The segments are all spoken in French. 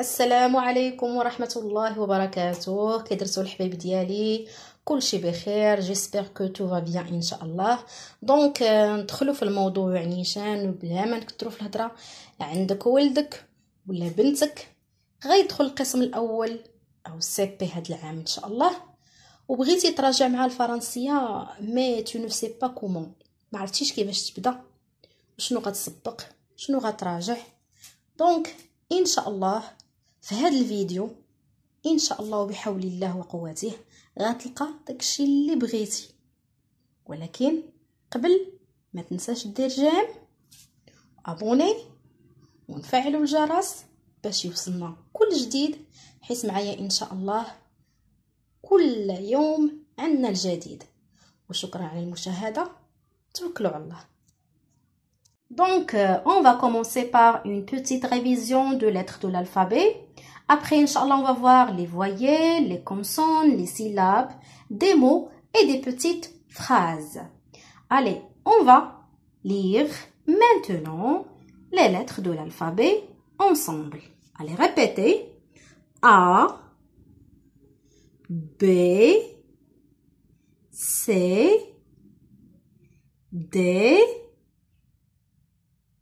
السلام عليكم ورحمه الله وبركاته كي درتو الحبايب ديالي كلشي بخير جيسبر كو تو فا بيان ان شاء الله دونك ندخلو في الموضوع نيشان يعني بلا ما نكثروا في الهضره عندك ولدك ولا بنتك غيدخل القسم الاول او سي بي هاد العام ان شاء الله وبغيتي تراجع مع الفرنسيه مي تو نو سي با كومون ما عرفتيش كيفاش تبدا شنو غتسبق شنو غتراجع دونك ان شاء الله في هذا الفيديو ان شاء الله بحول الله وقوته غتلقى داكشي اللي بغيتي ولكن قبل ما تنساش دير جيم ابوني ونفعلوا الجرس باش يوصلنا كل جديد حيث معايا ان شاء الله كل يوم عندنا الجديد وشكرا على المشاهده توكلوا على الله Donc, euh, on va commencer par une petite révision de lettres de l'alphabet. Après, Inch'Allah, on va voir les voyelles, les consonnes, les syllabes, des mots et des petites phrases. Allez, on va lire maintenant les lettres de l'alphabet ensemble. Allez, répétez. A, B, C, D,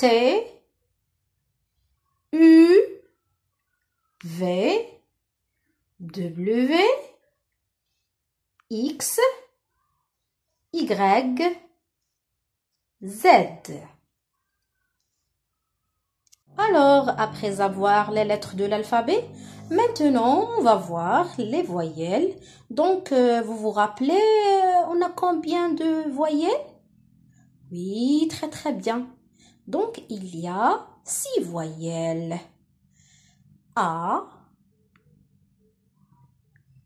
T U V W X Y Z. Alors, après avoir les lettres de l'alphabet, maintenant on va voir les voyelles. Donc, euh, vous vous rappelez, euh, on a combien de voyelles Oui, très très bien. Donc, il y a six voyelles. A,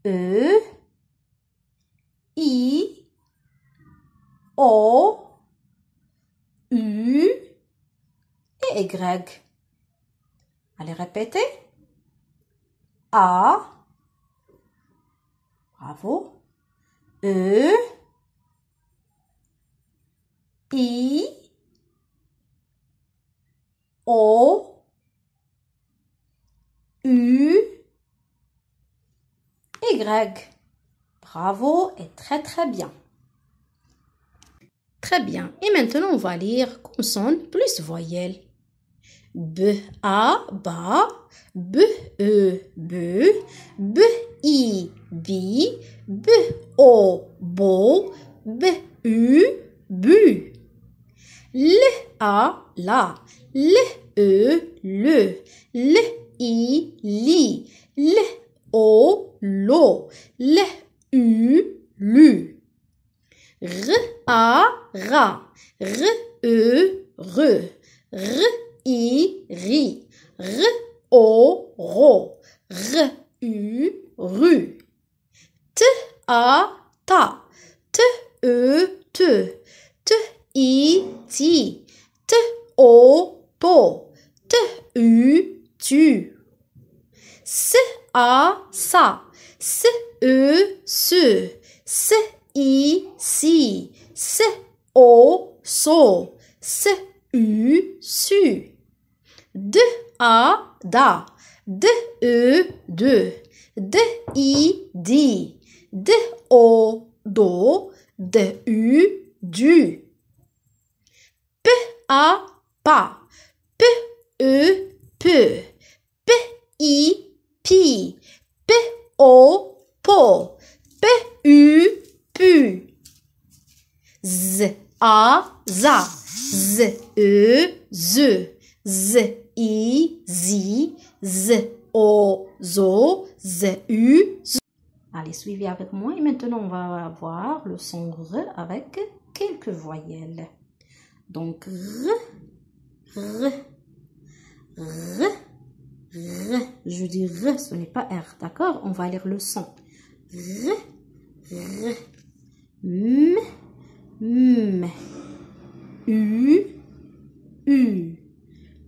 E, I, O, U et Y. Allez répéter. A, bravo, E, I, O, U, Y. Bravo et très très bien. Très bien. Et maintenant, on va lire consonne plus voyelle. B, A, ba, B, E, B, B, I, B, B, O, bo, B, U, bu. L, A, la le, e, le, le, i, li, le, o, lo, le, u, lu. R, a, ra, r, e, re, r, tu. S a ça. S e ce. S i si. S o so. S u su. D a da. D e de. D i di. D o do. D u du. P a pa P e peu. I pi P O po P U p Z A za Z E Z, Z I Z O zo Z U z. Allez, suivez avec moi et maintenant on va voir le son R avec quelques voyelles. Donc R R R je dis R, ce n'est pas R. D'accord On va lire le son. R. R. M. M. U. U.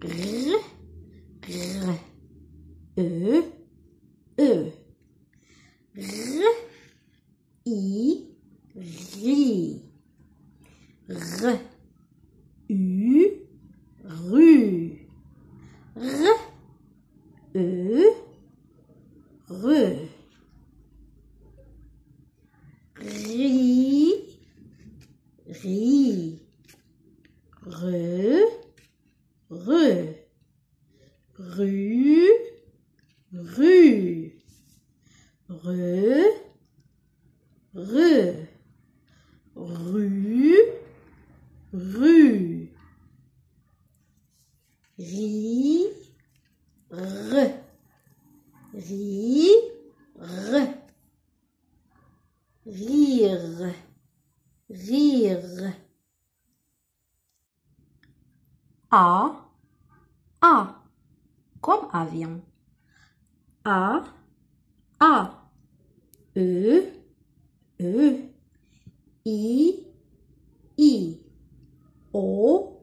R. R. E. E. R. I. R. U. ri, re, re, rue, rue, re, rue, rue. A, A, comme avion. A, A, E, E, I, I, O,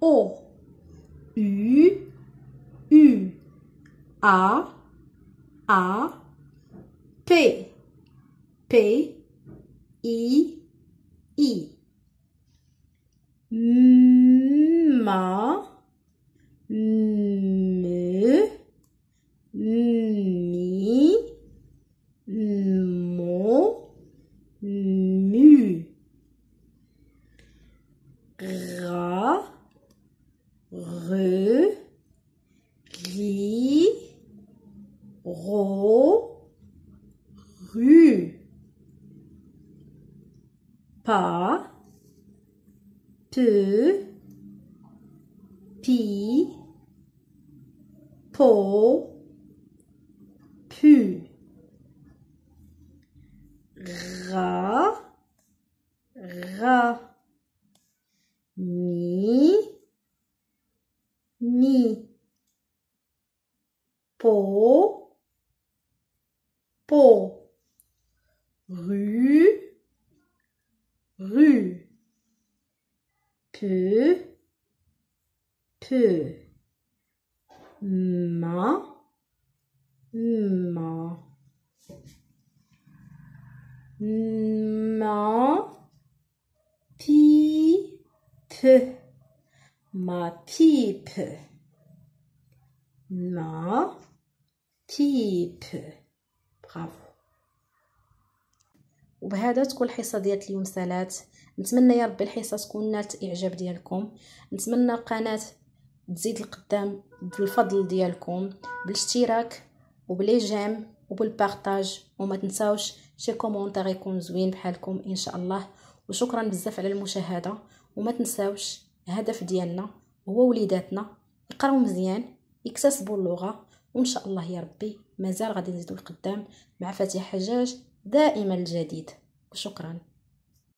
O, U, U, A, A, P, P, I, I ma, me, mi, mo, mu. Ra, re, ri, ro, ru. Pa, Pe po, pu, ra, ra, mi, mi, po, po, rue, rue, pu, peu ma ma ma pipe ma pipe ma pipe bravo وبهذا تكون الحصه ديال اليوم سالات نتمنى يا ربي الحصه تكون نالت الاعجاب ديالكم نتمنى القناة تزيد القدام بالفضل ديالكم بالاشتراك وبلي جيم وبالبارطاج وما تنساوش شي كومونتير يكون زوين بحالكم ان شاء الله وشكرا بزاف على المشاهده وما تنساوش الهدف ديالنا هو وليداتنا يقراو مزيان يكتسبوا اللغه وان شاء الله يا ربي مازال غادي نزيدو القدام مع فاتحه حجاج دائما الجديد وشكرا